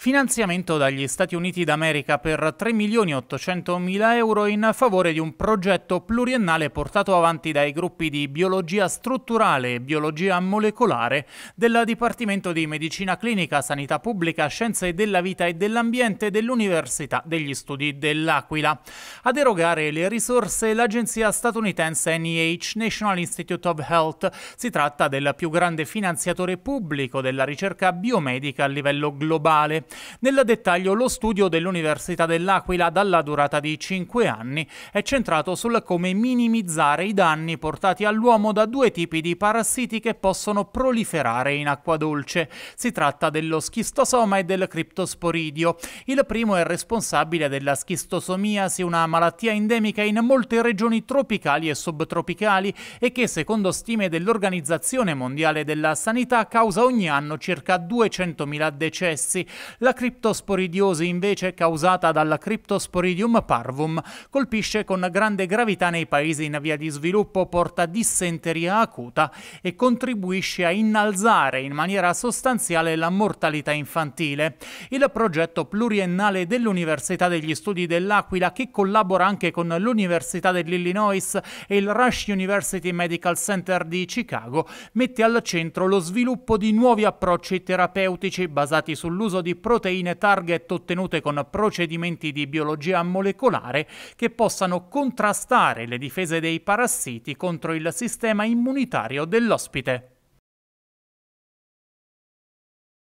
Finanziamento dagli Stati Uniti d'America per 3 milioni 800 mila euro in favore di un progetto pluriennale portato avanti dai gruppi di biologia strutturale e biologia molecolare del Dipartimento di Medicina Clinica, Sanità Pubblica, Scienze della Vita e dell'Ambiente dell'Università degli Studi dell'Aquila. Ad erogare le risorse l'agenzia statunitense NIH, National Institute of Health, si tratta del più grande finanziatore pubblico della ricerca biomedica a livello globale. Nel dettaglio lo studio dell'Università dell'Aquila dalla durata di 5 anni è centrato sul come minimizzare i danni portati all'uomo da due tipi di parassiti che possono proliferare in acqua dolce. Si tratta dello schistosoma e del criptosporidio. Il primo è responsabile della schistosomiasi, una malattia endemica in molte regioni tropicali e subtropicali e che secondo stime dell'Organizzazione Mondiale della Sanità causa ogni anno circa 200.000 decessi. La criptosporidiosi invece causata dalla Cryptosporidium parvum colpisce con grande gravità nei paesi in via di sviluppo, porta dissenteria acuta e contribuisce a innalzare in maniera sostanziale la mortalità infantile. Il progetto pluriennale dell'Università degli Studi dell'Aquila, che collabora anche con l'Università dell'Illinois e il Rush University Medical Center di Chicago, mette al centro lo sviluppo di nuovi approcci terapeutici basati sull'uso di prodotti proteine target ottenute con procedimenti di biologia molecolare che possano contrastare le difese dei parassiti contro il sistema immunitario dell'ospite.